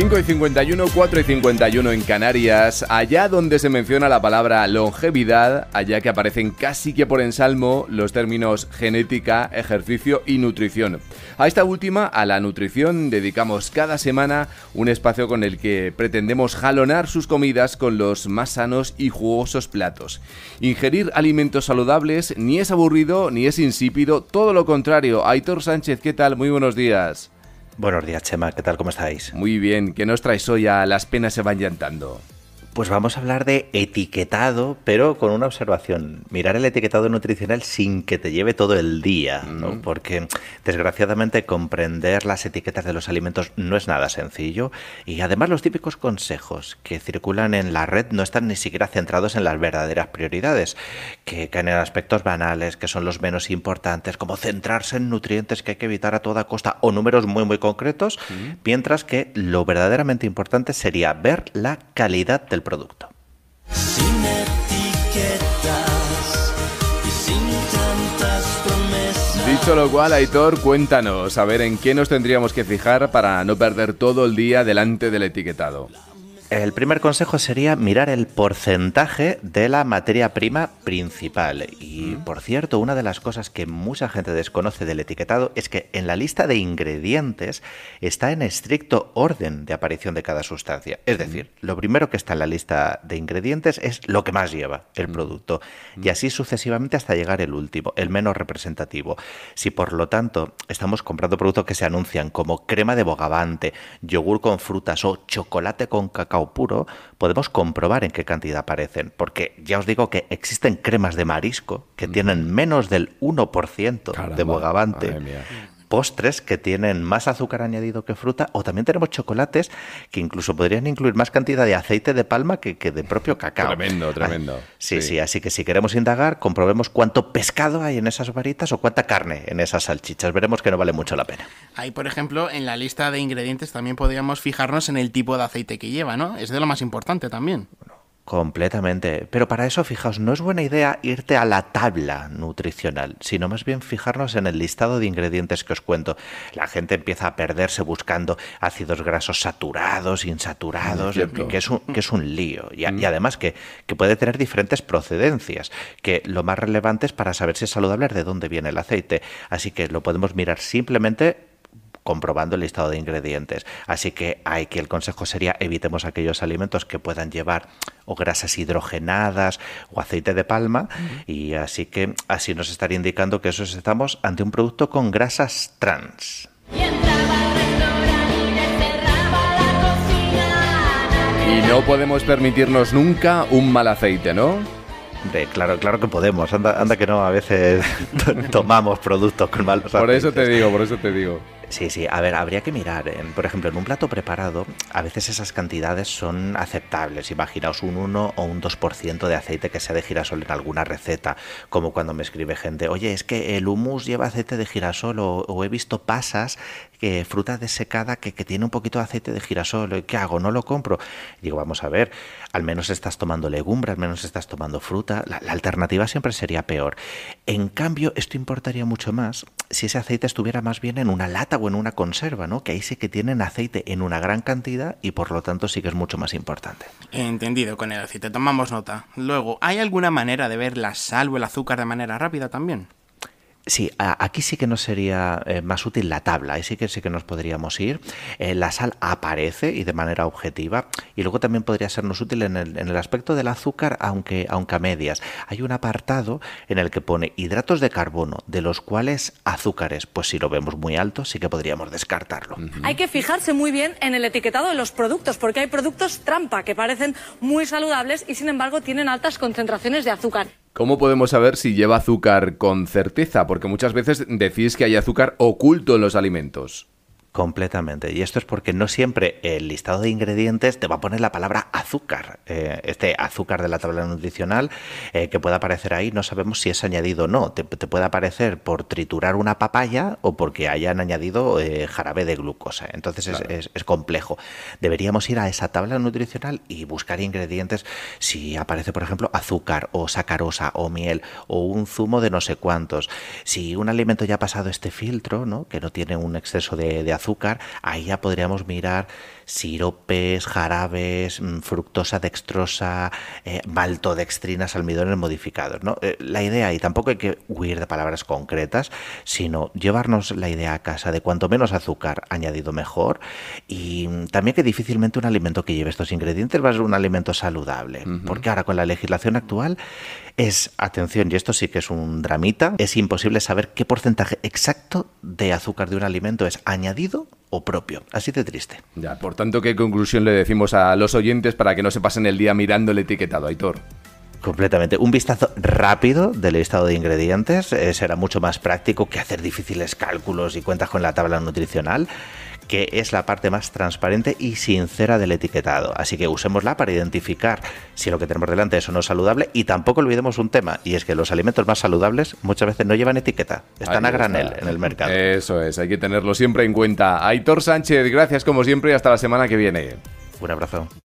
5 y 51, 4 y 51 en Canarias, allá donde se menciona la palabra longevidad, allá que aparecen casi que por ensalmo los términos genética, ejercicio y nutrición. A esta última, a la nutrición, dedicamos cada semana un espacio con el que pretendemos jalonar sus comidas con los más sanos y jugosos platos. Ingerir alimentos saludables ni es aburrido ni es insípido, todo lo contrario. Aitor Sánchez, ¿qué tal? Muy buenos días. Buenos días, Chema. ¿Qué tal? ¿Cómo estáis? Muy bien. Que nos traes hoy a Las penas se van llantando? Pues vamos a hablar de etiquetado, pero con una observación. Mirar el etiquetado nutricional sin que te lleve todo el día, ¿no? Porque desgraciadamente comprender las etiquetas de los alimentos no es nada sencillo y además los típicos consejos que circulan en la red no están ni siquiera centrados en las verdaderas prioridades, que caen en aspectos banales, que son los menos importantes, como centrarse en nutrientes que hay que evitar a toda costa o números muy muy concretos, mientras que lo verdaderamente importante sería ver la calidad del producto. Dicho lo cual, Aitor, cuéntanos, a ver en qué nos tendríamos que fijar para no perder todo el día delante del etiquetado. El primer consejo sería mirar el porcentaje de la materia prima principal. Y por cierto, una de las cosas que mucha gente desconoce del etiquetado es que en la lista de ingredientes está en estricto orden de aparición de cada sustancia. Es decir, lo primero que está en la lista de ingredientes es lo que más lleva el producto. Y así sucesivamente hasta llegar el último, el menos representativo. Si por lo tanto estamos comprando productos que se anuncian como crema de bogavante, yogur con frutas o chocolate con cacao, puro, podemos comprobar en qué cantidad aparecen, porque ya os digo que existen cremas de marisco que mm. tienen menos del 1% de bogavante postres que tienen más azúcar añadido que fruta o también tenemos chocolates que incluso podrían incluir más cantidad de aceite de palma que, de propio cacao. Tremendo, ah, tremendo. sí, sí, así que si queremos indagar, comprobemos cuánto pescado hay en esas varitas o cuánta carne en esas salchichas. Veremos que no vale mucho la pena. Ahí, por ejemplo, en la lista de ingredientes también podríamos fijarnos en el tipo de aceite que lleva, ¿no? Es de lo más importante también. Completamente. Pero para eso, fijaos, no es buena idea irte a la tabla nutricional, sino más bien fijarnos en el listado de ingredientes que os cuento. La gente empieza a perderse buscando ácidos grasos saturados, insaturados, que es, un, que es un lío. Y, mm. además que, que, puede tener diferentes procedencias, que lo más relevante es para saber si es saludable de dónde viene el aceite. Así que lo podemos mirar simplemente comprobando el listado de ingredientes. Así que aquí el consejo sería evitemos aquellos alimentos que puedan llevar o grasas hidrogenadas o aceite de palma y así que así nos estaría indicando que eso estamos ante un producto con grasas trans. Y no podemos permitirnos nunca un mal aceite, ¿no? claro, claro que podemos. Anda, que no, a veces tomamos productos con mal aceite. Por eso te digo, por eso te digo. Sí, sí, a ver, habría que mirar. Eh, por ejemplo, en un plato preparado, a veces esas cantidades son aceptables. Imaginaos un 1 o un 2% de aceite que sea de girasol en alguna receta, como cuando me escribe gente, oye, es que el hummus lleva aceite de girasol o he visto pasas que fruta desecada que, que, tiene un poquito de aceite de girasol. ¿Qué hago? No lo compro. digo, vamos a ver, al menos estás tomando legumbres al menos estás tomando fruta. La, alternativa siempre sería peor. En cambio, esto importaría mucho más si ese aceite estuviera más bien en una lata o en una conserva, ¿no? Que ahí sí que tienen aceite en una gran cantidad y por lo tanto sí que es mucho más importante. Entendido con el aceite, tomamos nota. Luego, ¿hay alguna manera de ver la sal o el azúcar de manera rápida también? Sí, aquí sí que nos sería eh, más útil la tabla, ahí sí que sí que nos podríamos ir. Eh, la sal aparece y de manera objetiva, y luego también podría sernos útil en el, aspecto del azúcar, aunque, aunque a medias. Hay un apartado en el que pone hidratos de carbono, de los cuales azúcares, pues si lo vemos muy alto, sí que podríamos descartarlo. Hay que fijarse muy bien en el etiquetado de los productos, porque hay productos trampa que parecen muy saludables y sin embargo tienen altas concentraciones de azúcar. ¿Cómo podemos saber si lleva azúcar con certeza? Porque muchas veces decís que hay azúcar oculto en los alimentos. Completamente. Y esto es porque no siempre el listado de ingredientes te va a poner la palabra azúcar. Eh, este azúcar de la tabla nutricional eh, que pueda aparecer ahí, no sabemos si es añadido o no. Te, puede aparecer por triturar una papaya o porque hayan añadido eh, jarabe de glucosa. Entonces es, complejo. Deberíamos ir a esa tabla nutricional y buscar ingredientes si aparece, por ejemplo, azúcar o sacarosa o miel o un zumo de no sé cuántos. Si un alimento ya ha pasado este filtro, ¿no? que no tiene un exceso de azúcar, ahí ya podríamos mirar siropes, jarabes, mm, fructosa, dextrosa, eh, maltodextrinas, almidones modificados. ¿no? Eh, la idea, y tampoco hay que huir de palabras concretas, sino llevarnos la idea a casa de cuanto menos azúcar añadido mejor y mm, también que difícilmente un alimento que lleve estos ingredientes va a ser un alimento saludable, porque ahora con la legislación actual es, atención, y esto sí que es un dramita, es imposible saber qué porcentaje exacto de azúcar de un alimento es añadido o propio. Así de triste. Ya, por tanto, ¿qué conclusión le decimos a los oyentes para que no se pasen el día mirando el etiquetado, Aitor? Completamente. Un vistazo rápido del listado de ingredientes eh, será mucho más práctico que hacer difíciles cálculos y cuentas con la tabla nutricional que es la parte más transparente y sincera del etiquetado. Así que usémosla para identificar si lo que tenemos delante es o no saludable y tampoco olvidemos un tema, y es que los alimentos más saludables muchas veces no llevan etiqueta, están a granel en el mercado. Eso es, hay que tenerlo siempre en cuenta. Aitor Sánchez, gracias como siempre y hasta la semana que viene. Un abrazo.